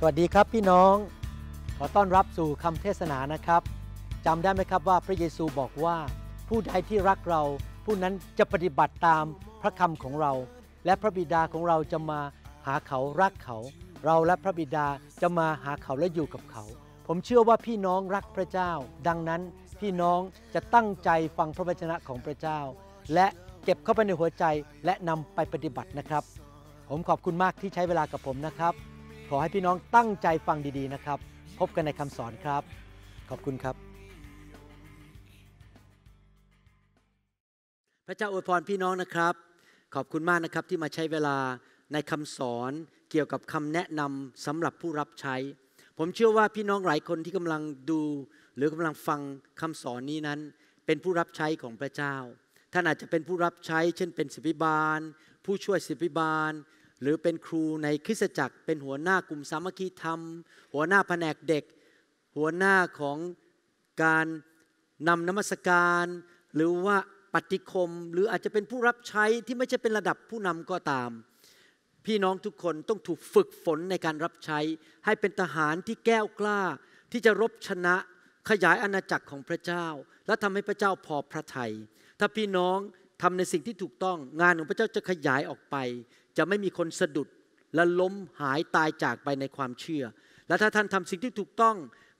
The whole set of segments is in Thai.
สวัสดีครับพี่น้อง ขอต้อนรับสู่คำเทศนานะครับจำได้ไหมครับว่าพระเยซูบอกว่า ผู้ใดที่รักเรา ผู้นั้นจะปฏิบัติตามพระคำของเรา และพระบิดาของเราจะมาหาเขารักเขา เราและพระบิดาจะมาหาเขาและอยู่กับเขา ผมเชื่อว่าพี่น้องรักพระเจ้า ดังนั้นพี่น้องจะตั้งใจฟังพระวจนะของพระเจ้า และเก็บเข้าไปในหัวใจและนำไปปฏิบัตินะครับ ผมขอบคุณมากที่ใช้เวลากับผมนะครับขอให้พี่น้องตั้งใจฟังดีๆนะครับ พบกันในคำสอนครับ ขอบคุณครับ พระเจ้าอวยพรพี่น้องนะครับ ขอบคุณมากนะครับที่มาใช้เวลาในคำสอนเกี่ยวกับคำแนะนำสำหรับผู้รับใช้ ผมเชื่อว่าพี่น้องหลายคนที่กำลังดู หรือกำลังฟังคำสอนนี้นั้น เป็นผู้รับใช้ของพระเจ้า ท่านอาจจะเป็นผู้รับใช้เช่น เป็นสิบิบาล ผู้ช่วยสิบิบาลหรือเป็นครูในคริสตจักร เป็นหัวหน้ากลุ่มสามัคคีธรรม หัวหน้าแผนกเด็ก หัวหน้าของการนำนมัสการ หรือว่าปฏิคมหรืออาจจะเป็นผู้รับใช้ที่ไม่ใช่เป็นระดับผู้นำก็ตาม พี่น้องทุกคนต้องถูกฝึกฝนในการรับใช้ให้เป็นทหารที่แก้วกล้า ที่จะรบชนะขยายอาณาจักรของพระเจ้า และทำให้พระเจ้าพอพระทยัย ถ้าพี่น้องทำในสิ่งที่ถูกต้อง งานของพระเจ้าจะขยายออกไปจะไม่มีคนสะดุดและล้มหายตายจากไปในความเชื่อและถ้าท่านทำสิ่งที่ถูกต้อง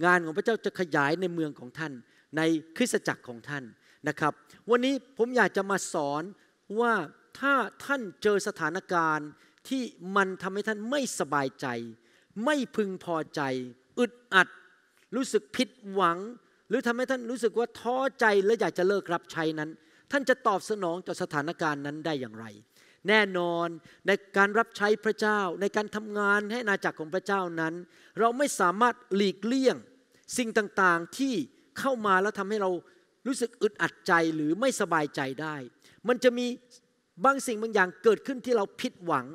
งานของพระเจ้าจะขยายในเมืองของท่านในคริสตจักรของท่านนะครับวันนี้ผมอยากจะมาสอนว่าถ้าท่านเจอสถานการณ์ที่มันทำให้ท่านไม่สบายใจ ไม่พึงพอใจ อึดอัดรู้สึกผิดหวัง หรือทำให้ท่านรู้สึกว่าท้อใจและอยากจะเลิกรับใช้นั้น ท่านจะตอบสนองต่อสถานการณ์นั้นได้อย่างไรแน่นอนในการรับใช้พระเจ้า ในการทำงานให้นาจักรของพระเจ้านั้น เราไม่สามารถหลีกเลี่ยง สิ่งต่าง ๆ ที่เข้ามาแล้วทำให้เรารู้สึกอึดอัดใจหรือไม่สบายใจได้ มันจะมีบางสิ่งบางอย่างเกิดขึ้นที่เราผิดหวัง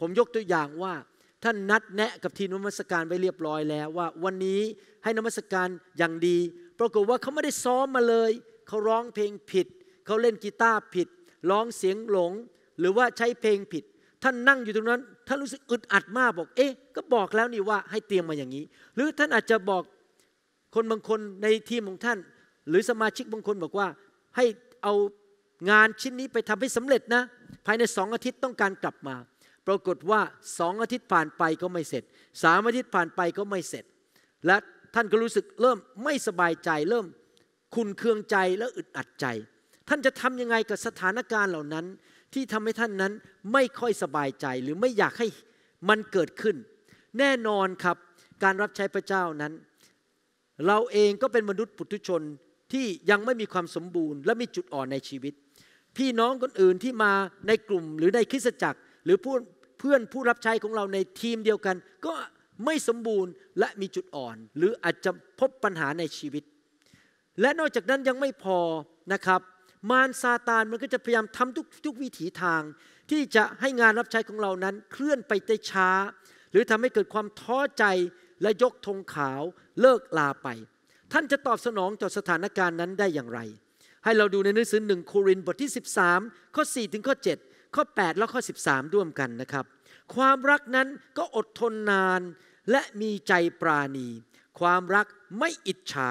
ผมยกตัวอย่างว่าท่านนัดแนะกับทีมนมัสการไว้เรียบร้อยแล้วว่า วันนี้ให้นมัสการอย่างดี ปรากฏว่าเขาไม่ได้ซ้อมมาเลย เขาร้องเพลงผิด เขาเล่นกีตาร์ผิดร้องเสียงหลงหรือว่าใช้เพลงผิด ท่านนั่งอยู่ตรงนั้น ท่านรู้สึกอึดอัดมากบอก เอ๊ะก็บอกแล้วนี่ว่าให้เตรียมมาอย่างนี้ หรือท่านอาจจะบอกคนบางคนในทีมของท่าน หรือสมาชิกบางคนบอกว่า ให้เอางานชิ้นนี้ไปทำให้สำเร็จนะ ภายในสองอาทิตย์ต้องการกลับมา ปรากฏว่าสองอาทิตย์ผ่านไปก็ไม่เสร็จสามอาทิตย์ผ่านไปก็ไม่เสร็จ และท่านก็รู้สึกเริ่มไม่สบายใจ เริ่มคุณเคืองใจและอึดอัดใจ ท่านจะทำยังไงกับสถานการณ์เหล่านั้นที่ทำให้ท่านนั้นไม่ค่อยสบายใจหรือไม่อยากให้มันเกิดขึ้น แน่นอนครับการรับใช้พระเจ้านั้น เราเองก็เป็นมนุษย์ปุถุชนที่ยังไม่มีความสมบูรณ์ และมีจุดอ่อนในชีวิต พี่น้องคนอื่นที่มาในกลุ่ม หรือในคริสตจักร หรือเพื่อนผู้รับใช้ของเราในทีมเดียวกัน ก็ไม่สมบูรณ์และมีจุดอ่อน หรืออาจจะพบปัญหาในชีวิต และนอกจากนั้นยังไม่พอนะครับมารซาตานมันก็จะพยายามทำทุกทุกวิถีทาง ที่จะให้งานรับใช้ของเรานั้นเคลื่อนไปได้ช้า หรือทำให้เกิดความท้อใจและยกธงขาวเลิกลาไป ท่านจะตอบสนองต่อสถานการณ์นั้นได้อย่างไร ให้เราดูในหนังสือหนึ่งโครินบทที่13 ข้อ 4 ถึงข้อ 7 ข้อ 8 และข้อ 13ร่วมกันนะครับ ความรักนั้นก็อดทนนานและมีใจปราณี ความรักไม่อิจฉา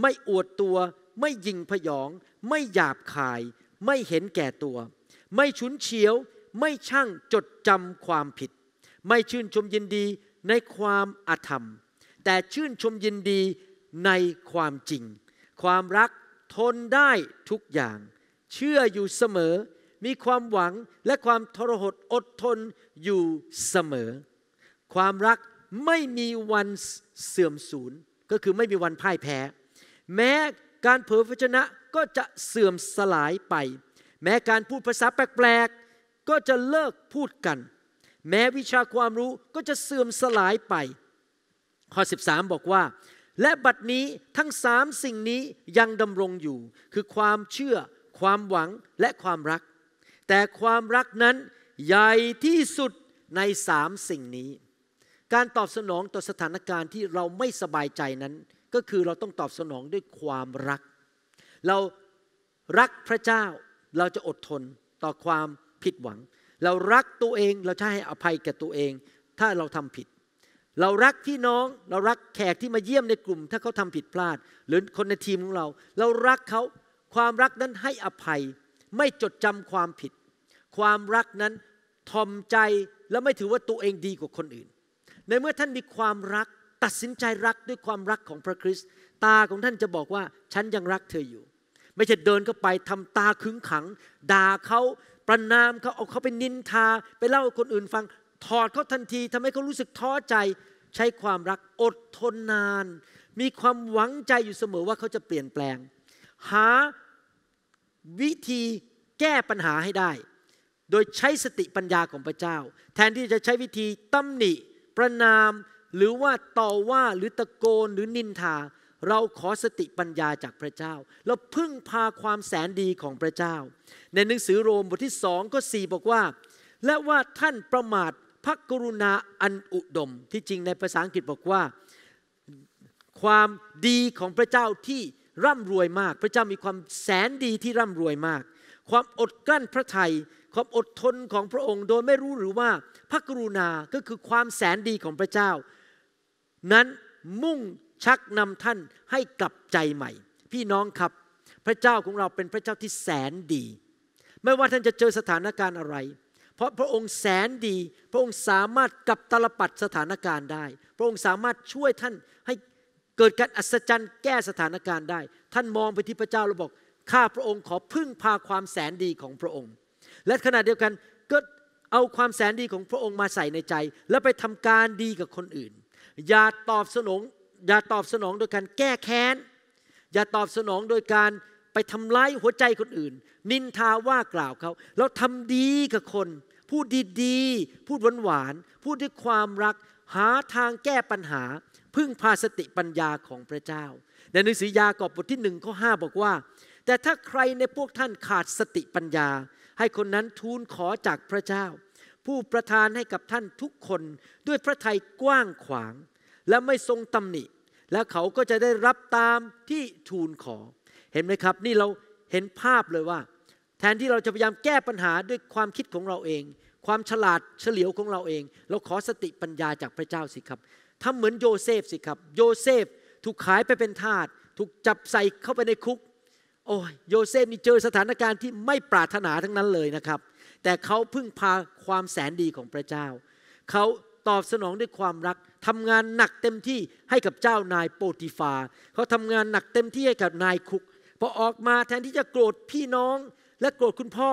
ไม่อวดตัวไม่ยิงพยอง ไม่หยาบคาย ไม่เห็นแก่ตัว ไม่ฉุนเฉียว ไม่ช่างจดจำความผิด ไม่ชื่นชมยินดีในความอาธรรม แต่ชื่นชมยินดีในความจริง ความรักทนได้ทุกอย่าง เชื่ออยู่เสมอ มีความหวังและความทรหดอดทนอยู่เสมอ ความรักไม่มีวันเสื่อมสูญก็คือไม่มีวันพ่ายแพ้ แม้การเผยพระชนะก็จะเสื่อมสลายไป แม้การพูดภาษาแปลกๆก็จะเลิกพูดกัน แม้วิชาความรู้ก็จะเสื่อมสลายไป ข้อ13 บอกว่าและบัดนี้ทั้งสามสิ่งนี้ยังดำรงอยู่ คือความเชื่อความหวังและความรัก แต่ความรักนั้นใหญ่ที่สุดในสามสิ่งนี้ การตอบสนองต่อสถานการณ์ที่เราไม่สบายใจนั้นก็คือเราต้องตอบสนองด้วยความรัก เรารักพระเจ้าเราจะอดทนต่อความผิดหวัง เรารักตัวเองเราจะให้อภัยแก่ตัวเองถ้าเราทำผิด เรารักพี่น้องเรารักแขกที่มาเยี่ยมในกลุ่ม ถ้าเขาทำผิดพลาด หรือคนในทีมของเรา เรารักเขาความรักนั้นให้อภัย ไม่จดจำความผิด ความรักนั้นทอมใจและไม่ถือว่าตัวเองดีกว่าคนอื่น ในเมื่อท่านมีความรักตัดสินใจรักด้วยความรักของพระคริสต์ตาของท่านจะบอกว่าฉันยังรักเธออยู่ ไม่ใช่เดินเข้าไปทำตาขึงขัง ด่าเขาประนามเขาเอาเขาไปนินทา ไปเล่าคนอื่นฟัง ถอดเขาทันที ทำให้เขารู้สึกท้อใจใช้ความรักอดทนนาน มีความหวังใจอยู่เสมอว่าเขาจะเปลี่ยนแปลง หาวิธีแก้ปัญหาให้ได้ โดยใช้สติปัญญาของพระเจ้า แทนที่จะใช้วิธีตำหนิประนามหรือว่าต่อว่าหรือตะโกนหรือนินทาเราขอสติปัญญาจากพระเจ้า เราพึ่งพาความแสนดีของพระเจ้า ในหนังสือโรมบทที่สองก็สี่บอกว่า และว่าท่านประมาทพระกรุณาอันอุดม ที่จริงในภาษาอังกฤษบอกว่าความดีของพระเจ้าที่ร่ำรวยมาก พระเจ้ามีความแสนดีที่ร่ำรวยมาก ความอดกลั้นพระทัยความอดทนของพระองค์โดยไม่รู้หรือว่าพระกรุณาก็คือความแสนดีของพระเจ้านั้นมุ่งชักนำท่านให้กลับใจใหม่ พี่น้องครับพระเจ้าของเราเป็นพระเจ้าที่แสนดี ไม่ว่าท่านจะเจอสถานการณ์อะไร เพราะพระองค์แสนดีพระองค์สามารถกลับตลปัดสถานการณ์ได้ พระองค์สามารถช่วยท่านให้เกิดการอัศจรรย์แก้สถานการณ์ได้ ท่านมองไปที่พระเจ้าแล้วบอกข้าพระองค์ขอพึ่งพาความแสนดีของพระองค์ และขณะเดียวกันก็เอาความแสนดีของพระองค์มาใส่ในใจ และไปทำการดีกับคนอื่นอย่าตอบสนอง อย่าตอบสนองโดยการแก้แค้นอย่าตอบสนองโดยการไปทำร้ายหัวใจคนอื่นนินทาว่ากล่าวเขาเราทำดีกับคนพูดดีๆพูดหวานๆพูดด้วยความรัก หาทางแก้ปัญหา พึ่งพาสติปัญญาของพระเจ้า ในหนังสือยากอบบทที่หนึ่งข้อห้าบอกว่า แต่ถ้าใครในพวกท่านขาดสติปัญญา ให้คนนั้นทูลขอจากพระเจ้าผู้ประทานให้กับท่านทุกคนด้วยพระทัยกว้างขวาง และไม่ทรงตำหนิและเขาก็จะได้รับตามที่ทูลขอ เห็นไหมครับนี่เราเห็นภาพเลยว่า แทนที่เราจะพยายามแก้ปัญหาด้วยความคิดของเราเอง ความฉลาดเฉลียวของเราเอง เราขอสติปัญญาจากพระเจ้าสิครับทาเหมือนโยเซฟสิครับ โยเซฟถูกขายไปเป็นทาสถูกจับใส่เข้าไปในคุก โอ้ยโยเซฟนี่เจอสถานการณ์ที่ไม่ปรารถนาทั้งนั้นเลยนะครับแต่เขาพึ่งพาความแสนดีของพระเจ้า เขาตอบสนองด้วยความรักทำงานหนักเต็มที่ให้กับเจ้านายโปติฟา เขาทำงานหนักเต็มที่ให้กับนายคุก พอออกมาแทนที่จะโกรธพี่น้อง และโกรธคุณพ่อ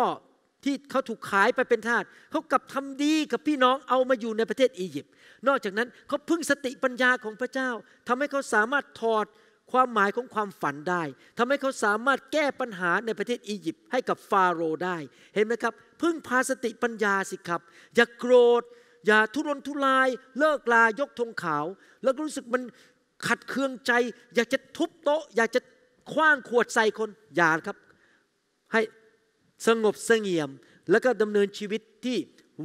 ที่เขาถูกขายไปเป็นทาสเขากลับทำดีกับพี่น้องเอามาอยู่ในประเทศอียิปต์ นอกจากนั้นเขาพึ่งสติปัญญาของพระเจ้าทำให้เขาสามารถถอดความหมายของความฝันได้ทำให้เขาสามารถแก้ปัญหาในประเทศอียิปต์ให้กับฟาโรห์ได้ เห็นไหมครับพึ่งพาสติปัญญาสิครับ อย่ากโกรธ อย่าทุรนทุรายเลิกลายกธงขาว แล้วก็รู้สึกมันขัดเคืองใจอยากจะทุบโต๊ะ อยากจะคว้างขวดใส่คนอย่าครับ ให้สงบเสงี่ยม แล้วก็ดำเนินชีวิตที่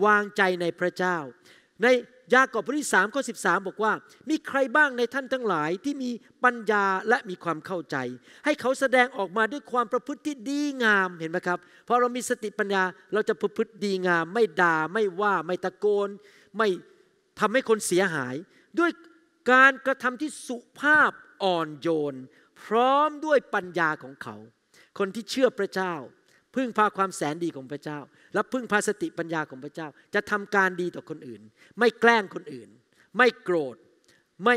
วางใจในพระเจ้าในยากอบบทที่สามข้อสิบสาบอกว่า มีใครบ้างในท่านทั้งหลายที่มีปัญญาและมีความเข้าใจ ให้เขาแสดงออกมาด้วยความประพฤติที่ดีงามเห็นไหมครับพอเรามีสติปัญญาเราจะประพฤติดีงาม ไม่ด่าไม่ว่าไม่ตะโกน ไม่ทำให้คนเสียหาย ด้วยการกระทำที่สุภาพอ่อนโยน พร้อมด้วยปัญญาของเขา คนที่เชื่อพระเจ้าพึ่งพาความแสนดีของพระเจ้า และพึ่งพาสติปัญญาของพระเจ้า จะทำการดีต่อคนอื่น ไม่แกล้งคนอื่น ไม่โกรธไม่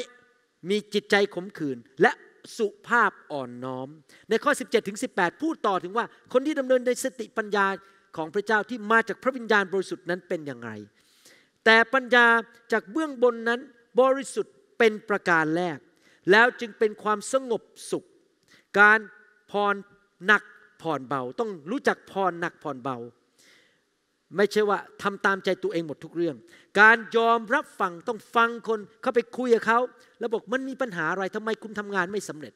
มีจิตใจขมขื่นและสุภาพอ่อนน้อม ในข้อ 17ถึง18 พูดต่อถึงว่าคนที่ดำเนินในสติปัญญาของพระเจ้าที่มาจากพระวิญญาณบริสุทธิ์นั้นเป็นอย่างไร แต่ปัญญาจากเบื้องบนนั้นบริสุทธิ์เป็นประการแรก แล้วจึงเป็นความสงบสุข การพรหนักผ่อนเบาต้องรู้จักผ่อนหนักผ่อนเบา ไม่ใช่ว่าทำตามใจตัวเองหมดทุกเรื่อง การยอมรับฟังต้องฟังคนเข้าไปคุยกับเขาแล้วบอกมันมีปัญหาอะไรทำไมคุณทำงานไม่สำเร็จ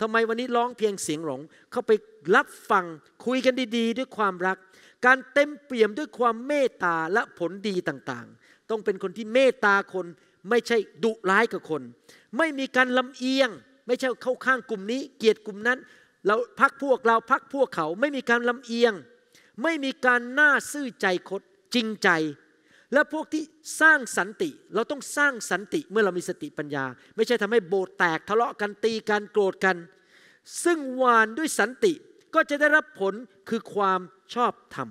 ทำไมวันนี้ร้องเพียงเสียงหลงเข้าไปรับฟังคุยกันดีๆด้วยความรัก การเต็มเปี่ยมด้วยความเมตตาและผลดีต่างๆ ต้องเป็นคนที่เมตตาคนไม่ใช่ดุร้ายกับคน ไม่มีการลำเอียง ไม่ใช่เข้าข้างกลุ่มนี้ เกียดกลุ่มนั้นเราพักพวกเราพักพวกเขาไม่มีการลำเอียง ไม่มีการหน้าซื่อใจคดจริงใจ และพวกที่สร้างสันติเราต้องสร้างสันติเมื่อเรามีสติปัญญา ไม่ใช่ทำให้โบสถ์แตกทะเลาะกันตีกันโกรธกัน ซึ่งวานด้วยสันติก็จะได้รับผลคือความชอบธรรม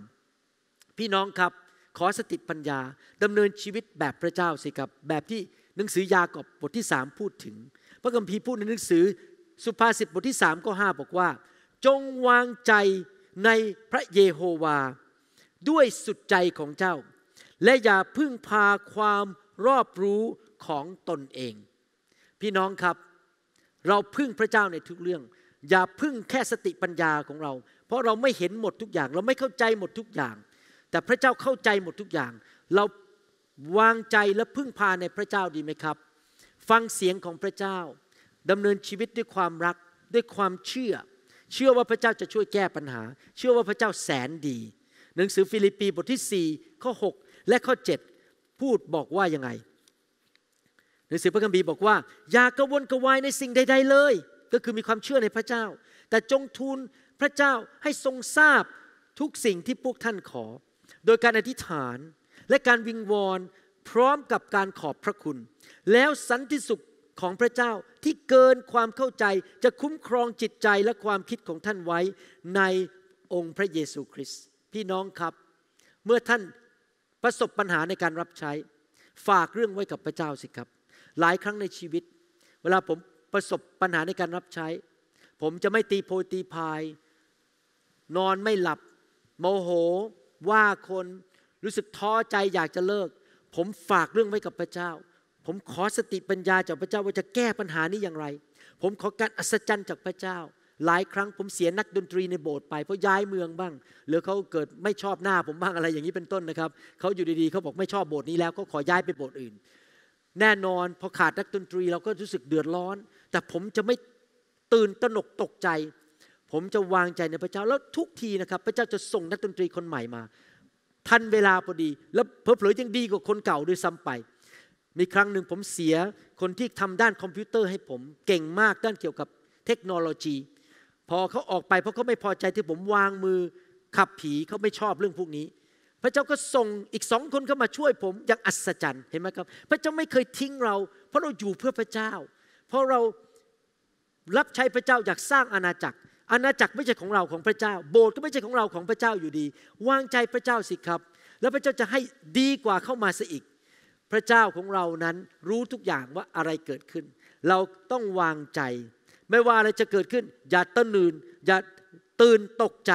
พี่น้องครับขอสติปัญญาดำเนินชีวิตแบบพระเจ้าสิครับแบบที่หนังสือยากอบบทที่สามพูดถึงพระคัมภีร์พูดในหนังสือสุภาษิตบทที่3ก็5บอกว่า จงวางใจในพระเยโฮวาด้วยสุดใจของเจ้า และอย่าพึ่งพาความรอบรู้ของตนเอง พี่น้องครับ เราพึ่งพระเจ้าในทุกเรื่อง อย่าพึ่งแค่สติปัญญาของเรา เพราะเราไม่เห็นหมดทุกอย่าง เราไม่เข้าใจหมดทุกอย่าง แต่พระเจ้าเข้าใจหมดทุกอย่าง เราวางใจและพึ่งพาในพระเจ้าดีไหมครับ ฟังเสียงของพระเจ้าดำเนินชีวิตด้วยความรักด้วยความเชื่อ เชื่อว่าพระเจ้าจะช่วยแก้ปัญหา เชื่อว่าพระเจ้าแสนดี หนังสือฟิลิปปีบทที่4ข้อ6และข้อ 7 พูดบอกว่ายังไงหนังสือพระคัมภีร์บอกว่าอย่ากกังวลกระวายในสิ่งใดๆเลย ก็คือมีความเชื่อในพระเจ้า แต่จงทูลพระเจ้าให้ทรงทราบทุกสิ่งที่พวกท่านขอ โดยการอธิษฐานและการวิงวอน พร้อมกับการขอบพระคุณ แล้วสันติสุขของพระเจ้าที่เกินความเข้าใจจะคุ้มครองจิตใจและความคิดของท่านไว้ในองค์พระเยซูคริสต์พี่น้องครับ เมื่อท่านประสบปัญหาในการรับใช้ ฝากเรื่องไว้กับพระเจ้าสิครับ หลายครั้งในชีวิต เวลาผมประสบปัญหาในการรับใช้ ผมจะไม่ตีโพยตีพาย นอนไม่หลับโมโหว่าคนรู้สึกท้อใจอยากจะเลิก ผมฝากเรื่องไว้กับพระเจ้าผมขอสติปัญญาจากพระเจ้าว่าจะแก้ปัญหานี้อย่างไร ผมขอการอัศจรรย์จากพระเจ้า หลายครั้งผมเสียนักดนตรีในโบสถ์ไป เพราะย้ายเมืองบ้าง หรือเขาเกิดไม่ชอบหน้าผมบ้างอะไรอย่างนี้เป็นต้นนะครับ เขาอยู่ดีๆเขาบอกไม่ชอบโบสถ์นี้แล้วก็ขอย้ายไปโบสถ์อื่น แน่นอนพอขาดนักดนตรีเราก็รู้สึกเดือดร้อน แต่ผมจะไม่ตื่นตระหนกตกใจ ผมจะวางใจในพระเจ้า แล้วทุกทีนะครับ พระเจ้าจะส่งนักดนตรีคนใหม่มาทันเวลาพอดีแล้วเผลินยังดีกว่าคนเก่าด้วยซ้าไปมีครั้งหนึ่งผมเสียคนที่ทำด้านคอมพิวเตอร์ให้ผม เก่งมากด้านเกี่ยวกับเทคโนโลยี พอเขาออกไปเพราะเขาไม่พอใจที่ผมวางมือขับผีเขาไม่ชอบเรื่องพวกนี้ พระเจ้าก็ส่งอีกสองคนเข้ามาช่วยผมอย่างอัศจรรย์เห็นไหมครับ พระเจ้าไม่เคยทิ้งเรา เพราะเราอยู่เพื่อพระเจ้าเพราะเรารับใช้พระเจ้าอยากสร้างอาณาจักร อาณาจักรไม่ใช่ของเราของพระเจ้า โบสถ์ก็ไม่ใช่ของเราของพระเจ้าอยู่ดี วางใจพระเจ้าสิครับแล้วพระเจ้าจะให้ดีกว่าเข้ามาซะอีกพระเจ้าของเรานั้นรู้ทุกอย่างว่าอะไรเกิดขึ้น เราต้องวางใจ ไม่ว่าอะไรจะเกิดขึ้น อย่าตื่นนอย่าตื่นตกใจ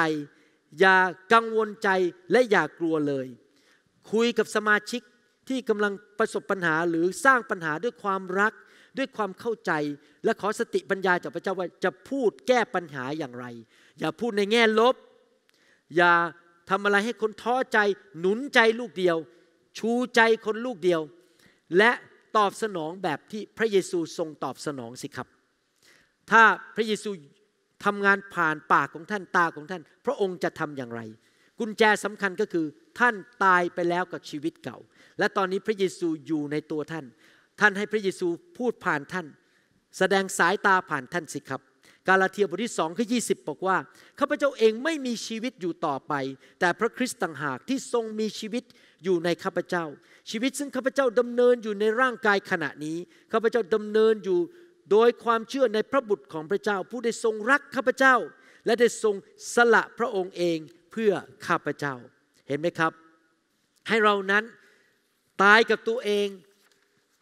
อย่ากังวลใจและอย่ากลัวเลย คุยกับสมาชิกที่กำลังประสบปัญหาหรือสร้างปัญหาด้วยความรักด้วยความเข้าใจ และขอสติปัญญาจากพระเจ้าว่าจะพูดแก้ปัญหาอย่างไร อย่าพูดในแง่ลบ อย่าทำอะไรให้คนท้อใจหนุนใจลูกเดียวชูใจคนลูกเดียวและตอบสนองแบบที่พระเยซูทรงตอบสนองสิครับ ถ้าพระเยซูทำงานผ่านปากของท่านตาของท่าน พระองค์จะทำอย่างไร กุญแจสำคัญก็คือท่านตายไปแล้วกับชีวิตเก่า และตอนนี้พระเยซูอยู่ในตัวท่าน ท่านให้พระเยซูพูดผ่านท่าน แสดงสายตาผ่านท่านสิครับกาลาเทียบทที่สองข้อยีบอกว่าข้าพเจ้าเองไม่มีชีวิตอยู่ต่อไป แต่พระคริสต์ต่างหากที่ทรงมีชีวิตอยู่ในข้าพเจ้า ชีวิตซึ่งข้าพเจ้าดำเนินอยู่ในร่างกายขณะนี้ข้าพเจ้าดำเนินอยู่โดยความเชื่อในพระบุตรของพระเจ้า ผู้ได้ทรงรักข้าพเจ้า และได้ทรงสละพระองค์เองเพื่อข้าพเจ้าเห็นไหมครับ ให้เรานั้นตายกับตัวเอง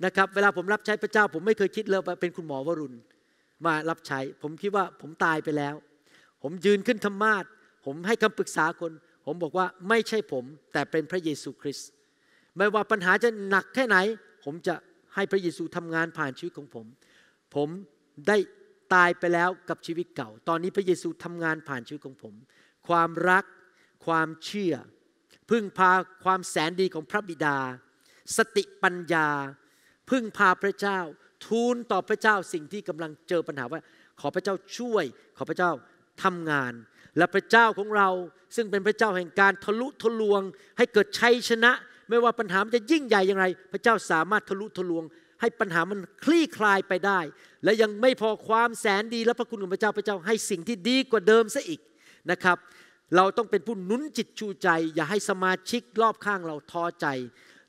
นะครับเวลาผมรับใช้พระเจ้าผมไม่เคยคิดเลยว่าเป็นคุณหมอวรุณมารับใช้ผมคิดว่าผมตายไปแล้ว ผมยืนขึ้นธรรมาทผมให้คำปรึกษาคน ผมบอกว่าไม่ใช่ผม แต่เป็นพระเยซูคริสต์ไม่ว่าปัญหาจะหนักแค่ไหน ผมจะให้พระเยซูทำงานผ่านชีวิตของผม ผมได้ตายไปแล้วกับชีวิตเก่า ตอนนี้พระเยซูทำงานผ่านชีวิตของผม ความรัก ความเชื่อ พึ่งพาความแสนดีของพระบิดา สติปัญญาพึ่งพาพระเจ้าทูลต่อพระเจ้าสิ่งที่กำลังเจอปัญหาว่า ขอพระเจ้าช่วยขอพระเจ้าทำงาน และพระเจ้าของเราซึ่งเป็นพระเจ้าแห่งการทะลุทะลวงให้เกิดชัยชนะ ไม่ว่าปัญหามันจะยิ่งใหญ่อย่างไร พระเจ้าสามารถทะลุทะลวง ให้ปัญหามันคลี่คลายไปได้ และยังไม่พอความแสนดีและพระคุณของพระเจ้าพระเจ้าให้สิ่งที่ดีกว่าเดิมซะอีกนะครับ เราต้องเป็นผู้นุนจิตชูใจ อย่าให้สมาชิกรอบข้างเราท้อใจ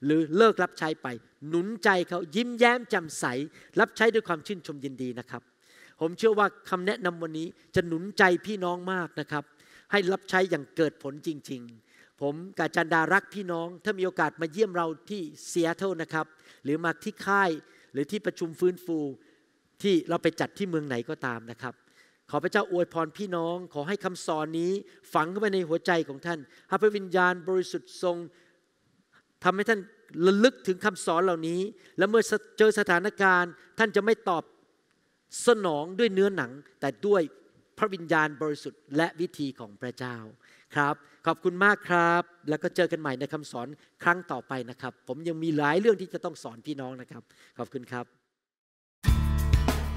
หรือเลิกรับใช้ไปหนุนใจเขายิ้มแย้มแจ่มใส รับใช้ด้วยความชื่นชมยินดีนะครับ ผมเชื่อว่าคำแนะนำวันนี้จะหนุนใจพี่น้องมากนะครับ ให้รับใช้อย่างเกิดผลจริง ๆ ผมกาจันดารักพี่น้องถ้ามีโอกาสมาเยี่ยมเราที่เซียเทลนะครับ หรือมาที่ค่าย หรือที่ประชุมฟื้นฟูที่เราไปจัดที่เมืองไหนก็ตามนะครับขอพระเจ้าอวยพรพี่น้อง ขอให้คำสอนนี้ฝังเข้าไปในหัวใจของท่านให้พระวิญญาณ บริสุทธิ์ทรงทำให้ท่านระลึกถึงคำสอนเหล่านี้ และเมื่อเจอสถานการณ์ ท่านจะไม่ตอบสนองด้วยเนื้อหนัง แต่ด้วยพระวิญญาณบริสุทธิ์และวิธีของพระเจ้าครับ ขอบคุณมากครับ แล้วก็เจอกันใหม่ในคำสอนครั้งต่อไปนะครับ ผมยังมีหลายเรื่องที่จะต้องสอนพี่น้องนะครับ ขอบคุณครับ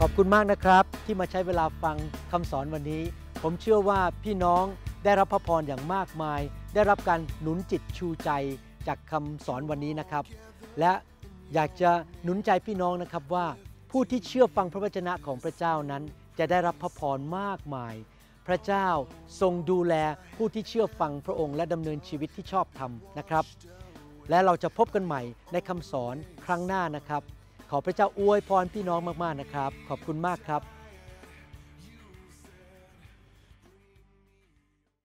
ขอบคุณมากนะครับที่มาใช้เวลาฟังคำสอนวันนี้ ผมเชื่อว่าพี่น้องได้รับพระพรอย่างมากมาย ได้รับการหนุนจิตชูใจจากคำสอนวันนี้นะครับ และอยากจะหนุนใจพี่น้องนะครับว่าผู้ที่เชื่อฟังพระวจนะของพระเจ้านั้น จะได้รับพระพรมากมาย พระเจ้าทรงดูแลผู้ที่เชื่อฟังพระองค์ และดำเนินชีวิตที่ชอบธรรมนะครับ และเราจะพบกันใหม่ในคำสอนครั้งหน้านะครับขอพระเจ้าอวยพรพี่น้องมาก ๆ นะครับ ขอบคุณมากครับ